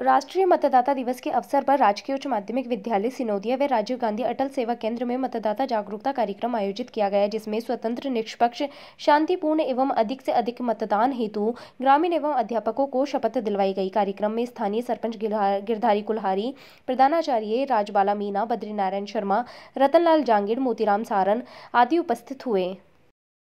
राष्ट्रीय मतदाता दिवस के अवसर पर राजकीय उच्च माध्यमिक विद्यालय सिनोदिया व राजीव गांधी अटल सेवा केंद्र में मतदाता जागरूकता कार्यक्रम आयोजित किया गया जिसमें स्वतंत्र निष्पक्ष शांतिपूर्ण एवं अधिक से अधिक मतदान हेतु ग्रामीण एवं अध्यापकों को शपथ दिलवाई गई कार्यक्रम में स्थानीय सरपंच गिरधारी कुल्हारी प्रधानाचार्य राजबाला मीना बद्रीनारायण शर्मा रतनलाल जांगिड़ मोतीराम सारन आदि उपस्थित हुए